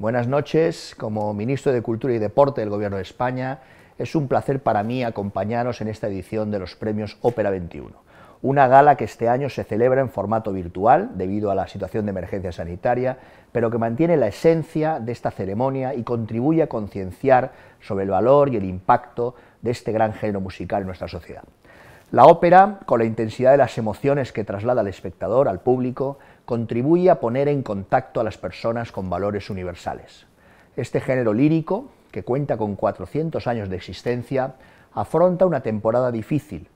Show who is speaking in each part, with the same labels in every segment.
Speaker 1: Buenas noches. Como ministro de Cultura y Deporte del Gobierno de España, es un placer para mí acompañaros en esta edición de los premios Ópera 21, una gala que este año se celebra en formato virtual debido a la situación de emergencia sanitaria, pero que mantiene la esencia de esta ceremonia y contribuye a concienciar sobre el valor y el impacto de este gran género musical en nuestra sociedad. La ópera, con la intensidad de las emociones que traslada al espectador, al público, contribuye a poner en contacto a las personas con valores universales. Este género lírico, que cuenta con 400 años de existencia, afronta una temporada difícil,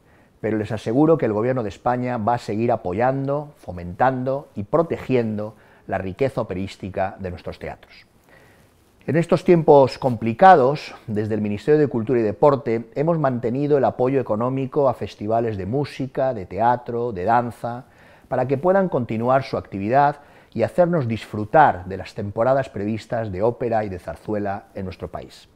Speaker 1: pero les aseguro que el Gobierno de España va a seguir apoyando, fomentando y protegiendo la riqueza operística de nuestros teatros. En estos tiempos complicados, desde el Ministerio de Cultura y Deporte hemos mantenido el apoyo económico a festivales de música, de teatro, de danza, para que puedan continuar su actividad y hacernos disfrutar de las temporadas previstas de ópera y de zarzuela en nuestro país.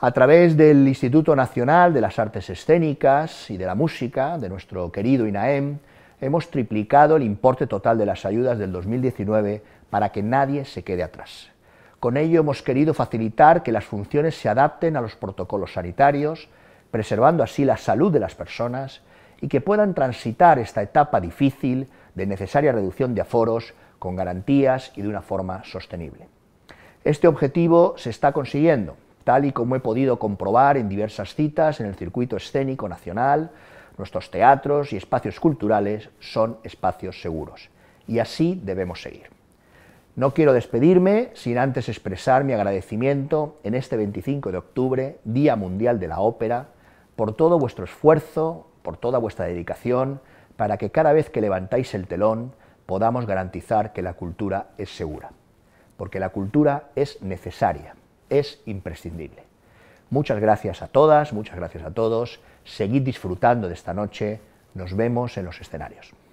Speaker 1: A través del Instituto Nacional de las Artes Escénicas y de la Música, de nuestro querido INAEM, hemos triplicado el importe total de las ayudas del 2019 para que nadie se quede atrás. Con ello hemos querido facilitar que las funciones se adapten a los protocolos sanitarios, preservando así la salud de las personas y que puedan transitar esta etapa difícil de necesaria reducción de aforos con garantías y de una forma sostenible. Este objetivo se está consiguiendo, tal y como he podido comprobar en diversas citas en el circuito escénico nacional, nuestros teatros y espacios culturales son espacios seguros. Y así debemos seguir. No quiero despedirme sin antes expresar mi agradecimiento en este 25 de octubre, Día Mundial de la Ópera, por todo vuestro esfuerzo, por toda vuestra dedicación, para que cada vez que levantáis el telón podamos garantizar que la cultura es segura, porque la cultura es necesaria, es imprescindible. Muchas gracias a todas, muchas gracias a todos, seguid disfrutando de esta noche, nos vemos en los escenarios.